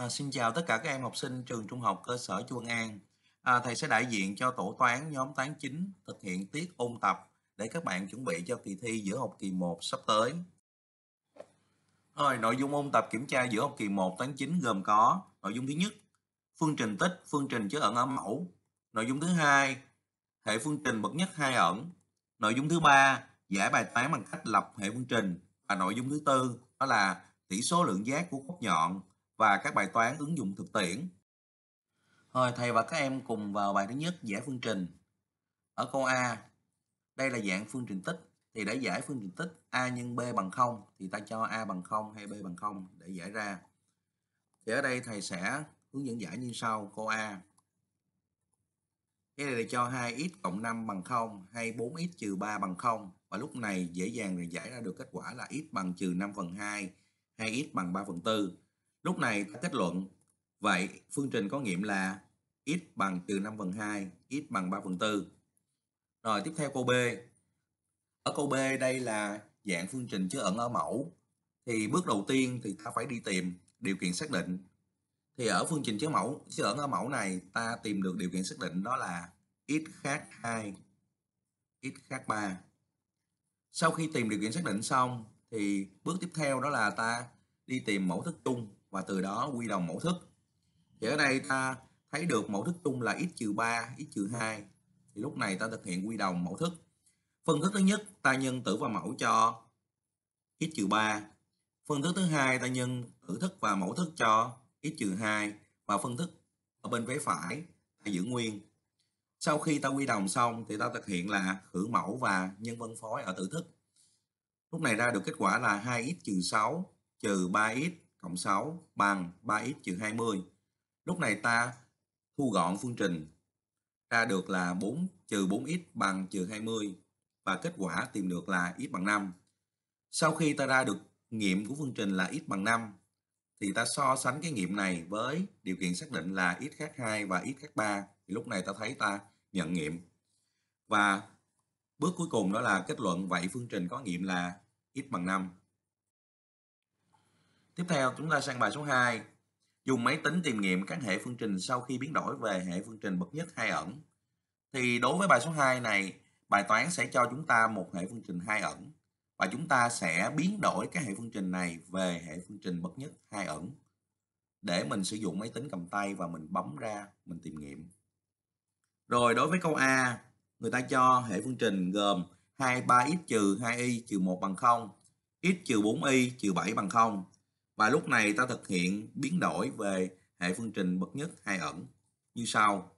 À, xin chào tất cả các em học sinh trường trung học cơ sở Chu An. À, thầy sẽ đại diện cho tổ toán nhóm toán chính thực hiện tiết ôn tập để các bạn chuẩn bị cho kỳ thi giữa học kỳ 1 sắp tới. Rồi, nội dung ôn tập kiểm tra giữa học kỳ 1 toán chính gồm có nội dung thứ nhất, phương trình tích, phương trình chứa ẩn ở mẫu. Nội dung thứ hai, hệ phương trình bậc nhất hai ẩn. Nội dung thứ ba, giải bài toán bằng cách lập hệ phương trình. Và nội dung thứ tư đó là tỷ số lượng giác của góc nhọn và các bài toán ứng dụng thực tiễn. Rồi thầy và các em cùng vào bài thứ nhất giải phương trình. Ở câu A, đây là dạng phương trình tích thì để giải phương trình tích A nhân B bằng 0 thì ta cho A bằng 0 hay B bằng 0 để giải ra. Thì ở đây thầy sẽ hướng dẫn giải như sau câu A. Cái này là cho 2x cộng 5 bằng 0 hay 4x trừ 3 bằng 0 và lúc này dễ dàng để giải ra được kết quả là x bằng trừ 5 phần 2 hay x bằng 3 phần 4 Lúc này ta kết luận, vậy phương trình có nghiệm là x bằng từ 5 phần 2, x bằng 3 phần 4. Rồi tiếp theo câu B. Ở câu B đây là dạng phương trình chứa ẩn ở mẫu. Thì bước đầu tiên thì ta phải đi tìm điều kiện xác định. Thì ở phương trình chứa mẫu, chứa ẩn ở mẫu này ta tìm được điều kiện xác định đó là x khác 2, x khác 3. Sau khi tìm điều kiện xác định xong thì bước tiếp theo đó là ta đi tìm mẫu thức chung và từ đó quy đồng mẫu thức thì ở đây ta thấy được mẫu thức chung là x trừ 3, x trừ 2 thì lúc này ta thực hiện quy đồng mẫu thức phân thức thứ nhất ta nhân tử và mẫu cho x trừ 3 phân thức thứ hai ta nhân tử thức và mẫu thức cho x trừ 2 và phân thức ở bên phía phải ta giữ nguyên sau khi ta quy đồng xong thì ta thực hiện là khử mẫu và nhân phân phối ở tử thức lúc này ra được kết quả là 2x trừ 6 trừ 3x cộng 6 bằng 3x trừ 20. Lúc này ta thu gọn phương trình ra được là 4 trừ 4x bằng trừ 20 và kết quả tìm được là x bằng 5. Sau khi ta ra được nghiệm của phương trình là x bằng 5 thì ta so sánh cái nghiệm này với điều kiện xác định là x khác 2 và x khác 3 thì lúc này ta thấy ta nhận nghiệm. Và bước cuối cùng đó là kết luận vậy phương trình có nghiệm là x bằng 5. Tiếp theo chúng ta sang bài số 2. Dùng máy tính tìm nghiệm các hệ phương trình sau khi biến đổi về hệ phương trình bậc nhất hai ẩn. Thì đối với bài số 2 này, bài toán sẽ cho chúng ta một hệ phương trình hai ẩn và chúng ta sẽ biến đổi các hệ phương trình này về hệ phương trình bậc nhất hai ẩn để mình sử dụng máy tính cầm tay và mình bấm ra mình tìm nghiệm. Rồi đối với câu A, người ta cho hệ phương trình gồm 23x trừ 2y trừ 1 bằng 0, x trừ 4y trừ 7 bằng 0 và lúc này ta thực hiện biến đổi về hệ phương trình bậc nhất hai ẩn như sau.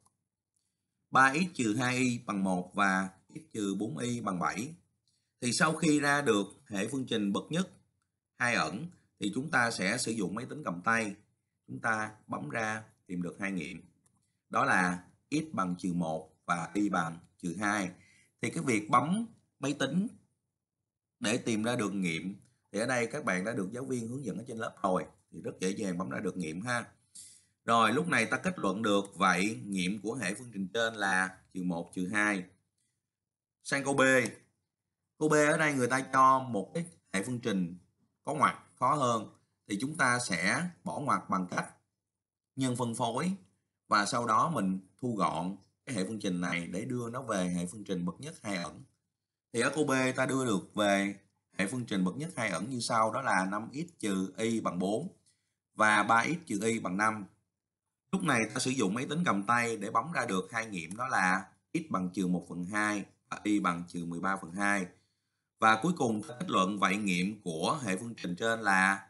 3x trừ 2y bằng 1 và x trừ 4y bằng 7. Thì sau khi ra được hệ phương trình bậc nhất hai ẩn thì chúng ta sẽ sử dụng máy tính cầm tay. Chúng ta bấm ra tìm được hai nghiệm. Đó là x bằng trừ 1 và y bằng trừ 2. Thì cái việc bấm máy tính để tìm ra được nghiệm thì ở đây các bạn đã được giáo viên hướng dẫn ở trên lớp rồi thì rất dễ dàng bấm đã được nghiệm ha rồi lúc này ta kết luận được vậy nghiệm của hệ phương trình trên là trừ 1 trừ 2 sang câu B câu B ở đây người ta cho một cái hệ phương trình có ngoặc khó hơn thì chúng ta sẽ bỏ ngoặc bằng cách nhân phân phối và sau đó mình thu gọn cái hệ phương trình này để đưa nó về hệ phương trình bậc nhất hai ẩn thì ở câu B ta đưa được về hệ phương trình bậc nhất hai ẩn như sau đó là 5x trừ y bằng 4 và 3x trừ y bằng 5. Lúc này ta sử dụng máy tính cầm tay để bấm ra được hai nghiệm đó là x bằng trừ 1 phần 2 và y bằng trừ 13 phần 2. Và cuối cùng ta kết luận vậy nghiệm của hệ phương trình trên là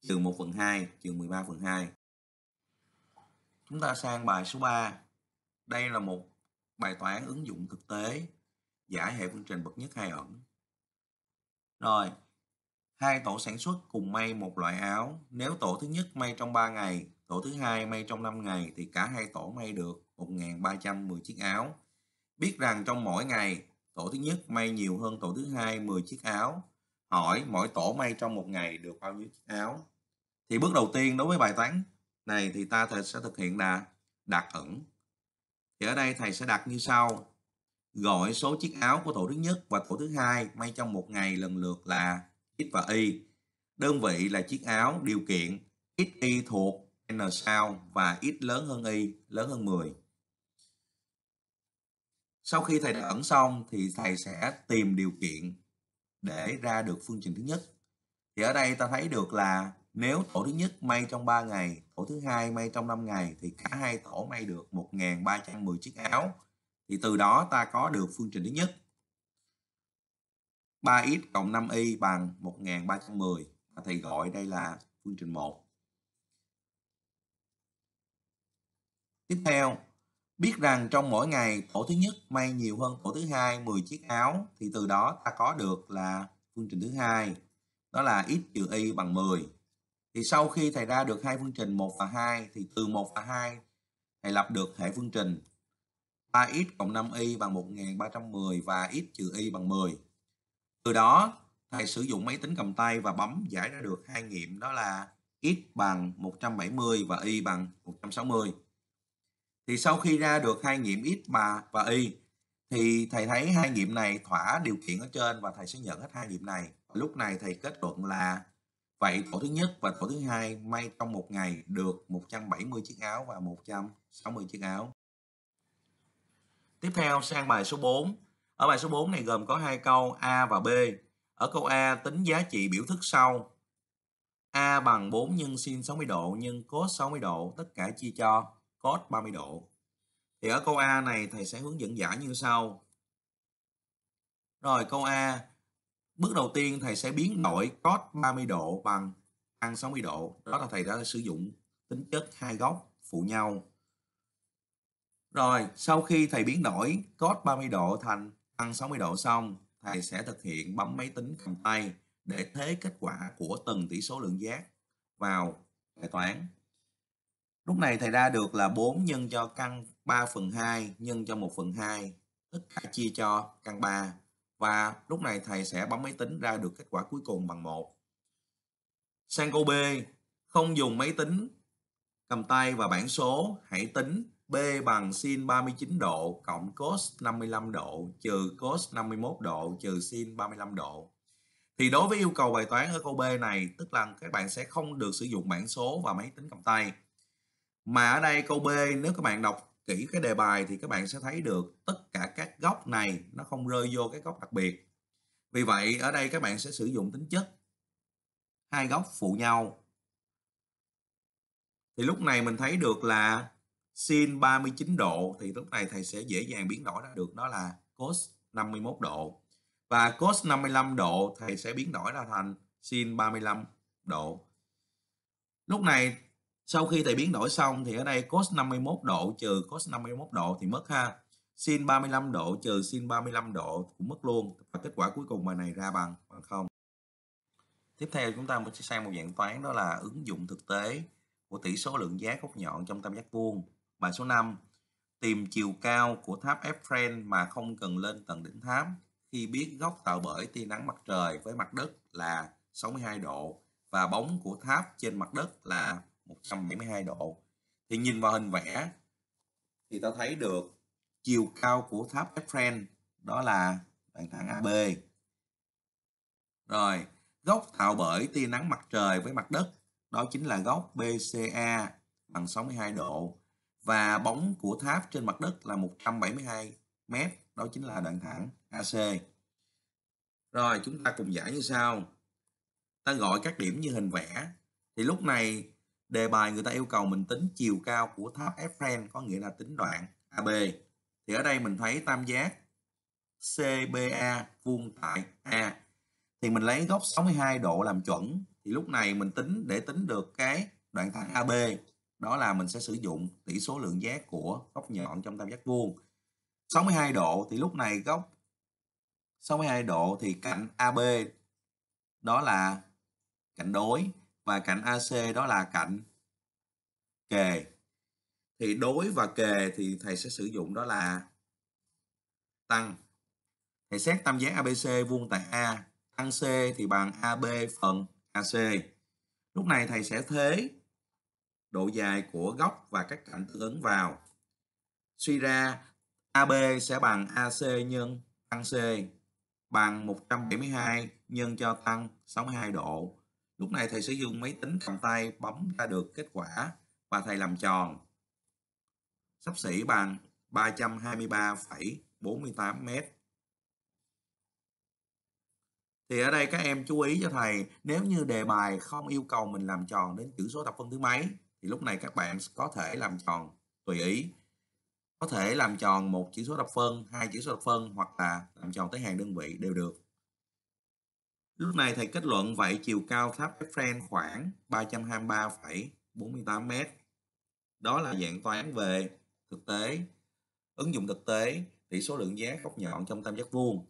trừ 1 phần 2 trừ 13 phần 2. Chúng ta sang bài số 3. Đây là một bài toán ứng dụng thực tế giải hệ phương trình bậc nhất hai ẩn. Rồi, hai tổ sản xuất cùng may một loại áo. Nếu tổ thứ nhất may trong 3 ngày, tổ thứ hai may trong 5 ngày thì cả hai tổ may được 1.310 chiếc áo. Biết rằng trong mỗi ngày, tổ thứ nhất may nhiều hơn tổ thứ hai 10 chiếc áo. Hỏi mỗi tổ may trong một ngày được bao nhiêu chiếc áo? Thì bước đầu tiên đối với bài toán này thì ta sẽ thực hiện là đặt ẩn. Thì ở đây thầy sẽ đặt như sau gọi số chiếc áo của tổ thứ nhất và tổ thứ hai may trong một ngày lần lượt là x và y. Đơn vị là chiếc áo điều kiện x y thuộc n sao và x lớn hơn y lớn hơn 10. Sau khi thầy đã ẩn xong thì thầy sẽ tìm điều kiện để ra được phương trình thứ nhất. Thì ở đây ta thấy được là nếu tổ thứ nhất may trong 3 ngày, tổ thứ hai may trong 5 ngày thì cả hai tổ may được 1.310 chiếc áo thì từ đó ta có được phương trình thứ nhất. 3x cộng 5y bằng 1310 và thầy gọi đây là phương trình 1. Tiếp theo, biết rằng trong mỗi ngày tổ thứ nhất may nhiều hơn tổ thứ hai 10 chiếc áo thì từ đó ta có được là phương trình thứ hai đó là x trừ y bằng 10. Thì sau khi thầy ra được hai phương trình 1 và 2 thì từ 1 và 2 thầy lập được hệ phương trình 3x cộng 5y bằng 1310 và x trừ y bằng 10. Từ đó, thầy sử dụng máy tính cầm tay và bấm giải ra được hai nghiệm đó là x bằng 170 và y bằng 160. Thì sau khi ra được hai nghiệm x mà và y thì thầy thấy hai nghiệm này thỏa điều kiện ở trên và thầy sẽ nhận hết hai nghiệm này. Lúc này thầy kết luận là vậy tổ thứ nhất và tổ thứ hai may trong một ngày được 170 chiếc áo và 160 chiếc áo. Tiếp theo sang bài số 4. Ở bài số 4 này gồm có hai câu A và B. Ở câu A tính giá trị biểu thức sau. A bằng 4 nhân sin 60 độ nhân cos 60 độ, tất cả chia cho cos 30 độ. Thì ở câu A này thầy sẽ hướng dẫn giải như sau. Rồi câu A, bước đầu tiên thầy sẽ biến đổi cos 30 độ bằng tan 60 độ. Đó là thầy đã sử dụng tính chất hai góc phụ nhau rồi, sau khi thầy biến đổi cos 30 độ thành tăng 60 độ xong, thầy sẽ thực hiện bấm máy tính cầm tay để thế kết quả của từng tỷ số lượng giác vào bài toán. Lúc này thầy ra được là 4 nhân cho căn 3 phần 2 nhân cho 1 phần 2 tất cả chia cho căn 3 và lúc này thầy sẽ bấm máy tính ra được kết quả cuối cùng bằng 1. Sang câu B, không dùng máy tính cầm tay và bảng số, hãy tính B bằng sin 39 độ cộng cos 55 độ trừ cos 51 độ trừ sin 35 độ. Thì đối với yêu cầu bài toán ở câu B này, tức là các bạn sẽ không được sử dụng bảng số và máy tính cầm tay. Mà ở đây câu B, nếu các bạn đọc kỹ cái đề bài thì các bạn sẽ thấy được tất cả các góc này nó không rơi vô cái góc đặc biệt. Vì vậy ở đây các bạn sẽ sử dụng tính chất hai góc phụ nhau. Thì lúc này mình thấy được là sin 39 độ thì lúc này thầy sẽ dễ dàng biến đổi ra được đó là cos 51 độ. Và cos 55 độ thầy sẽ biến đổi ra thành sin 35 độ. Lúc này sau khi thầy biến đổi xong thì ở đây cos 51 độ trừ cos 51 độ thì mất ha. Sin 35 độ trừ sin 35 độ cũng mất luôn. Và kết quả cuối cùng bài này ra bằng bằng không. Tiếp theo chúng ta sẽ sang một dạng toán đó là ứng dụng thực tế của tỷ số lượng giá góc nhọn trong tam giác vuông. Bài số 5. Tìm chiều cao của tháp Eiffel mà không cần lên tầng đỉnh tháp khi biết góc tạo bởi tia nắng mặt trời với mặt đất là 62 độ và bóng của tháp trên mặt đất là 172 độ. Thì nhìn vào hình vẽ thì ta thấy được chiều cao của tháp Eiffel đó là đoạn thẳng AB. Rồi, góc tạo bởi tia nắng mặt trời với mặt đất đó chính là góc BCA bằng 62 độ và bóng của tháp trên mặt đất là 172 m, đó chính là đoạn thẳng AC. Rồi chúng ta cùng giải như sau. Ta gọi các điểm như hình vẽ. Thì lúc này đề bài người ta yêu cầu mình tính chiều cao của tháp Eiffel có nghĩa là tính đoạn AB. Thì ở đây mình thấy tam giác CBA vuông tại A thì mình lấy góc 62 độ làm chuẩn thì lúc này mình tính để tính được cái đoạn thẳng AB đó là mình sẽ sử dụng tỷ số lượng giác của góc nhọn trong tam giác vuông 62 độ thì lúc này góc 62 độ thì cạnh AB đó là cạnh đối và cạnh AC đó là cạnh kề thì đối và kề thì thầy sẽ sử dụng đó là tăng thầy xét tam giác ABC vuông tại A tăng C thì bằng AB phần AC lúc này thầy sẽ thế độ dài của góc và các cạnh tương ứng vào. Suy ra AB sẽ bằng AC nhân tăng C bằng 172 nhân cho tăng 62 độ. Lúc này thầy sử dụng máy tính cầm tay bấm ra được kết quả và thầy làm tròn. Sắp xỉ bằng 323,48 m. Thì ở đây các em chú ý cho thầy, nếu như đề bài không yêu cầu mình làm tròn đến chữ số thập phân thứ mấy thì lúc này các bạn có thể làm tròn tùy ý có thể làm tròn một chỉ số thập phân hai chỉ số thập phân hoặc là làm tròn tới hàng đơn vị đều được lúc này thầy kết luận vậy chiều cao tháp Eiffel khoảng 323,48 m đó là dạng toán về thực tế ứng dụng thực tế tỷ số lượng giá góc nhọn trong tam giác vuông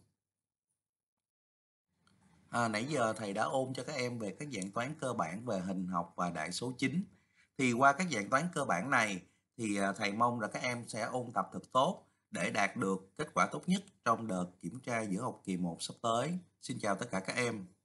à, nãy giờ thầy đã ôn cho các em về các dạng toán cơ bản về hình học và đại số chính thì qua các dạng toán cơ bản này thì à, thầy mong là các em sẽ ôn tập thật tốt để đạt được kết quả tốt nhất trong đợt kiểm tra giữa học kỳ 1 sắp tới. Xin chào tất cả các em.